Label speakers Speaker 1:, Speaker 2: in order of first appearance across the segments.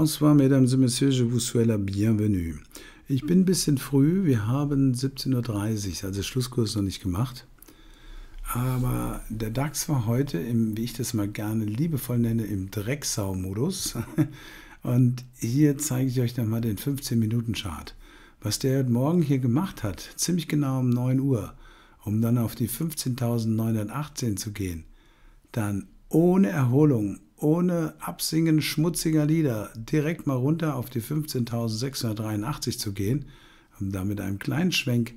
Speaker 1: Bonsoir, Mesdames et Messieurs, je vous souhaite la bienvenue. Ich bin ein bisschen früh, wir haben 17.30 Uhr, also Schlusskurs noch nicht gemacht. Aber der DAX war heute im, wie ich das mal gerne liebevoll nenne, im Drecksau-Modus. Und hier zeige ich euch dann mal den 15-Minuten-Chart. Was der heute Morgen hier gemacht hat, ziemlich genau um 9 Uhr, um dann auf die 15.918 zu gehen, dann ohne Erholung ohne Absingen schmutziger Lieder direkt mal runter auf die 15.683 zu gehen, um da mit einem kleinen Schwenk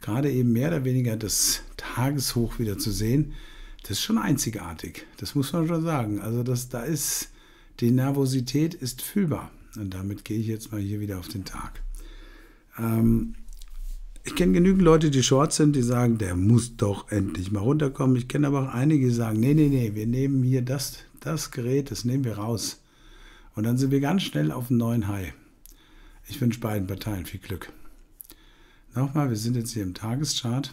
Speaker 1: gerade eben mehr oder weniger das Tageshoch wieder zu sehen, das ist schon einzigartig. Das muss man schon sagen. Also das, da ist, die Nervosität ist fühlbar. Und damit gehe ich jetzt mal hier wieder auf den Tag. Ähm, ich kenne genügend Leute, die short sind, die sagen, der muss doch endlich mal runterkommen. Ich kenne aber auch einige, die sagen, nee, nee, nee, wir nehmen hier das, das Gerät, das nehmen wir raus. Und dann sind wir ganz schnell auf dem neuen High. Ich wünsche beiden Parteien viel Glück. Nochmal, wir sind jetzt hier im Tageschart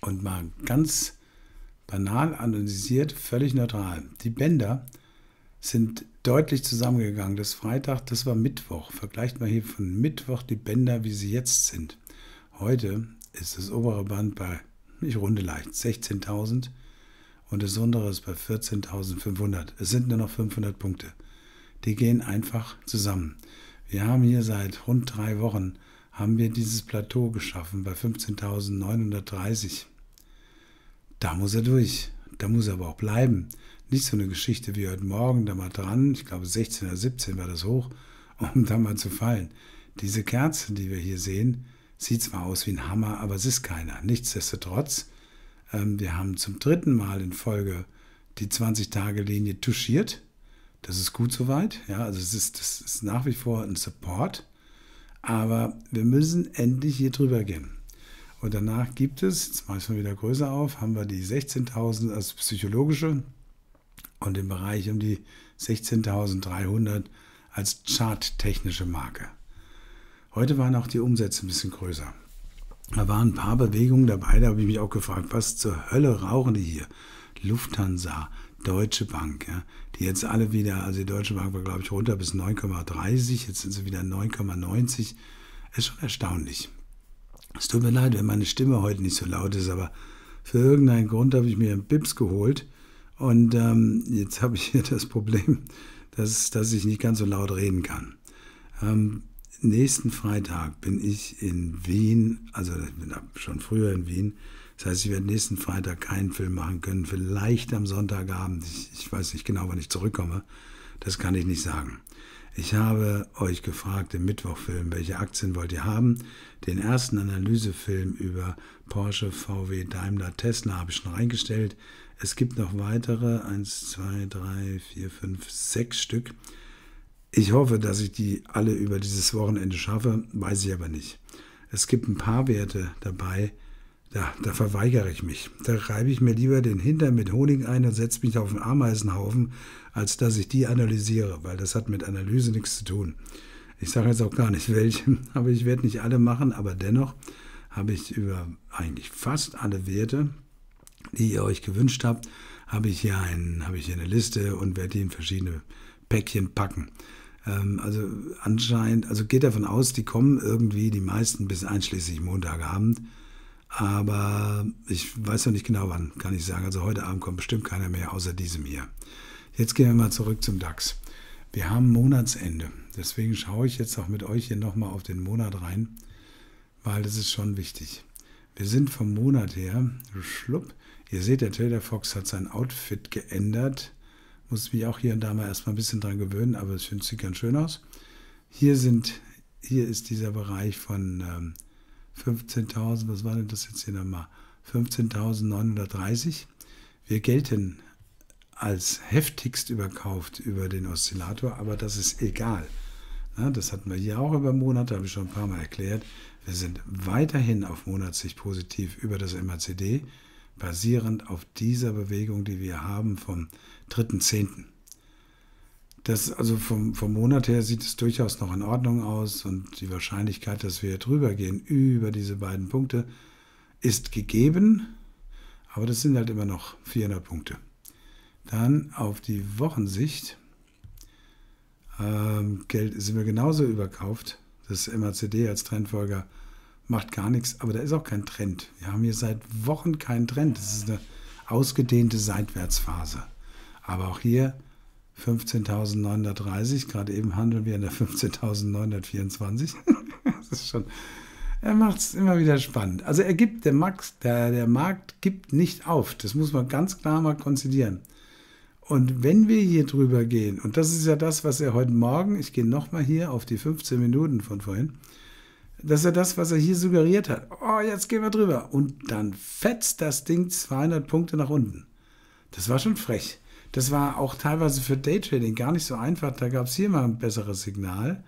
Speaker 1: und mal ganz banal analysiert, völlig neutral. Die Bänder sind deutlich zusammengegangen. Das Freitag, das war Mittwoch. Vergleicht mal hier von Mittwoch die Bänder, wie sie jetzt sind. Heute ist das obere Band bei, ich runde leicht, 16.000 und das untere ist bei 14.500. Es sind nur noch 500 Punkte. Die gehen einfach zusammen. Wir haben hier seit rund drei Wochen haben wir dieses Plateau geschaffen bei 15.930. Da muss er durch. Da muss er aber auch bleiben. Nicht so eine Geschichte wie heute Morgen, da mal dran, ich glaube 16 oder 17 war das hoch, um da mal zu fallen. Diese Kerze, die wir hier sehen, Sieht zwar aus wie ein Hammer, aber es ist keiner. Nichtsdestotrotz, ähm, wir haben zum dritten Mal in Folge die 20-Tage-Linie touchiert. Das ist gut soweit. Ja, also es ist, das ist nach wie vor ein Support. Aber wir müssen endlich hier drüber gehen. Und danach gibt es, jetzt mache ich mal wieder größer auf, haben wir die 16.000 als psychologische und den Bereich um die 16.300 als charttechnische Marke. Heute waren auch die Umsätze ein bisschen größer. Da waren ein paar Bewegungen dabei, da habe ich mich auch gefragt, was zur Hölle rauchen die hier? Lufthansa, Deutsche Bank, ja, die jetzt alle wieder, also die Deutsche Bank war, glaube ich, runter bis 9,30, jetzt sind sie wieder 9,90. Ist schon erstaunlich. Es tut mir leid, wenn meine Stimme heute nicht so laut ist, aber für irgendeinen Grund habe ich mir einen Bips geholt und ähm, jetzt habe ich hier das Problem, dass, dass ich nicht ganz so laut reden kann. Ähm, nächsten Freitag bin ich in Wien, also ich bin schon früher in Wien. Das heißt, ich werde nächsten Freitag keinen Film machen können. Vielleicht am Sonntagabend. Ich, ich weiß nicht genau, wann ich zurückkomme. Das kann ich nicht sagen. Ich habe euch gefragt im Mittwochfilm, welche Aktien wollt ihr haben? Den ersten Analysefilm über Porsche, VW, Daimler, Tesla habe ich schon reingestellt. Es gibt noch weitere, eins, zwei, drei, vier, fünf, sechs Stück. Ich hoffe, dass ich die alle über dieses Wochenende schaffe, weiß ich aber nicht. Es gibt ein paar Werte dabei, da, da verweigere ich mich. Da reibe ich mir lieber den Hintern mit Honig ein und setze mich auf den Ameisenhaufen, als dass ich die analysiere, weil das hat mit Analyse nichts zu tun. Ich sage jetzt auch gar nicht welche, aber ich werde nicht alle machen, aber dennoch habe ich über eigentlich fast alle Werte, die ihr euch gewünscht habt, habe ich hier, einen, habe ich hier eine Liste und werde die in verschiedene Päckchen packen. Ähm, also anscheinend, also geht davon aus, die kommen irgendwie die meisten bis einschließlich Montagabend. Aber ich weiß noch nicht genau wann, kann ich sagen. Also heute Abend kommt bestimmt keiner mehr, außer diesem hier. Jetzt gehen wir mal zurück zum DAX. Wir haben Monatsende. Deswegen schaue ich jetzt auch mit euch hier nochmal auf den Monat rein, weil das ist schon wichtig. Wir sind vom Monat her, schlupp, ihr seht, der Trader Fox hat sein Outfit geändert muss mich auch hier und da mal erstmal ein bisschen dran gewöhnen, aber es sieht ganz schön aus. Hier sind, hier ist dieser Bereich von ähm, 15.000, was war denn das jetzt hier nochmal? 15.930. Wir gelten als heftigst überkauft über den Oszillator, aber das ist egal. Ja, das hatten wir hier auch über Monate, habe ich schon ein paar Mal erklärt. Wir sind weiterhin auf Monatssicht positiv über das MACD basierend auf dieser Bewegung, die wir haben vom 3.10. Das, also vom, vom Monat her sieht es durchaus noch in Ordnung aus und die Wahrscheinlichkeit, dass wir drüber gehen, über diese beiden Punkte, ist gegeben, aber das sind halt immer noch 400 Punkte. Dann auf die Wochensicht ähm, sind wir genauso überkauft. Das MACD als Trendfolger macht gar nichts, aber da ist auch kein Trend. Wir haben hier seit Wochen keinen Trend. Das ist eine ausgedehnte Seitwärtsphase. Aber auch hier 15.930, gerade eben handeln wir in der 15.924. das ist schon, er macht es immer wieder spannend. Also er gibt, der, Max, der, der Markt gibt nicht auf. Das muss man ganz klar mal konzidieren. Und wenn wir hier drüber gehen, und das ist ja das, was er heute Morgen, ich gehe nochmal hier auf die 15 Minuten von vorhin, das ist ja das, was er hier suggeriert hat. Oh, jetzt gehen wir drüber. Und dann fetzt das Ding 200 Punkte nach unten. Das war schon frech. Das war auch teilweise für Daytrading gar nicht so einfach. Da gab es hier mal ein besseres Signal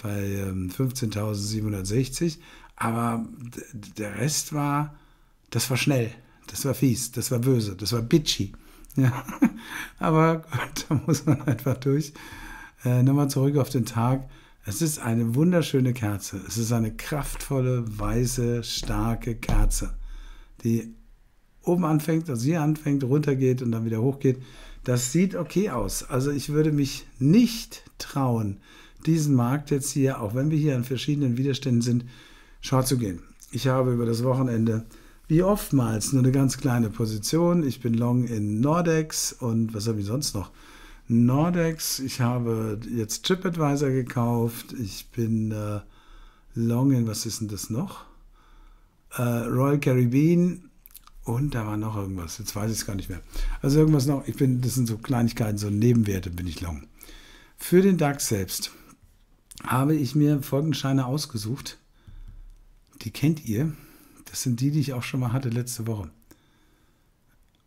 Speaker 1: bei 15.760. Ähm, Aber der Rest war, das war schnell, das war fies, das war böse, das war bitchy. Ja. Aber Gott, da muss man einfach durch. Äh, nochmal zurück auf den Tag. Es ist eine wunderschöne Kerze. Es ist eine kraftvolle, weiße, starke Kerze, die oben anfängt, also hier anfängt, runtergeht und dann wieder hochgeht. Das sieht okay aus. Also ich würde mich nicht trauen, diesen Markt jetzt hier, auch wenn wir hier an verschiedenen Widerständen sind, short zu gehen. Ich habe über das Wochenende wie oftmals nur eine ganz kleine Position. Ich bin long in Nordex und was habe ich sonst noch? Nordex, ich habe jetzt TripAdvisor gekauft, ich bin äh, long in, was ist denn das noch? Äh, Royal Caribbean und da war noch irgendwas, jetzt weiß ich es gar nicht mehr. Also irgendwas noch, ich bin, das sind so Kleinigkeiten, so Nebenwerte bin ich long. Für den DAX selbst habe ich mir folgende Scheine ausgesucht. Die kennt ihr. Das sind die, die ich auch schon mal hatte letzte Woche.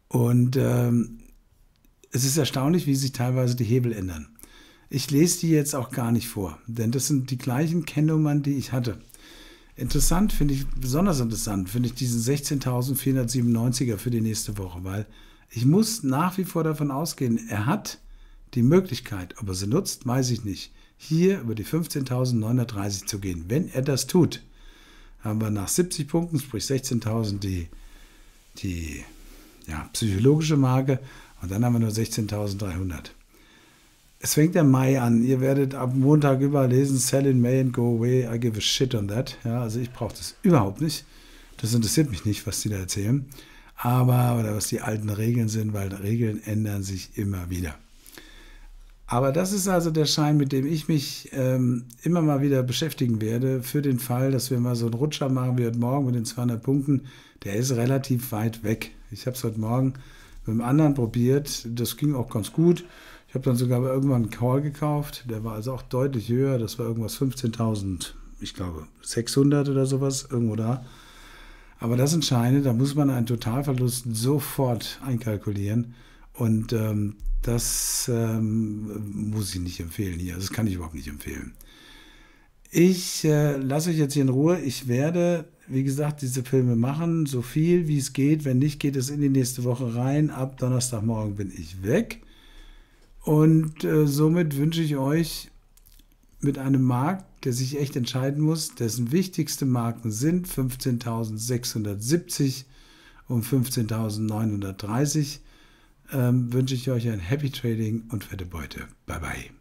Speaker 1: Und ähm, es ist erstaunlich, wie sich teilweise die Hebel ändern. Ich lese die jetzt auch gar nicht vor, denn das sind die gleichen Kennnummern, die ich hatte. Interessant finde ich, besonders interessant finde ich diesen 16.497er für die nächste Woche, weil ich muss nach wie vor davon ausgehen, er hat die Möglichkeit, ob er sie nutzt, weiß ich nicht, hier über die 15.930 zu gehen. Wenn er das tut, haben wir nach 70 Punkten, sprich 16.000, die, die ja, psychologische Marke und dann haben wir nur 16.300. Es fängt der Mai an. Ihr werdet ab Montag überall lesen, sell in May and go away. I give a shit on that. Ja, also ich brauche das überhaupt nicht. Das interessiert mich nicht, was die da erzählen. Aber, oder was die alten Regeln sind, weil Regeln ändern sich immer wieder. Aber das ist also der Schein, mit dem ich mich ähm, immer mal wieder beschäftigen werde, für den Fall, dass wir mal so einen Rutscher machen wie heute Morgen mit den 200 Punkten. Der ist relativ weit weg. Ich habe es heute Morgen mit dem anderen probiert. Das ging auch ganz gut. Ich habe dann sogar irgendwann einen Call gekauft. Der war also auch deutlich höher. Das war irgendwas 15.000, ich glaube 600 oder sowas, irgendwo da. Aber das Entscheidende, da muss man einen Totalverlust sofort einkalkulieren. Und ähm, das ähm, muss ich nicht empfehlen hier. Also das kann ich überhaupt nicht empfehlen. Ich äh, lasse euch jetzt hier in Ruhe. Ich werde, wie gesagt, diese Filme machen, so viel wie es geht. Wenn nicht, geht es in die nächste Woche rein. Ab Donnerstagmorgen bin ich weg. Und äh, somit wünsche ich euch mit einem Markt, der sich echt entscheiden muss, dessen wichtigste Marken sind 15.670 und 15.930, ähm, wünsche ich euch ein Happy Trading und fette Beute. Bye bye.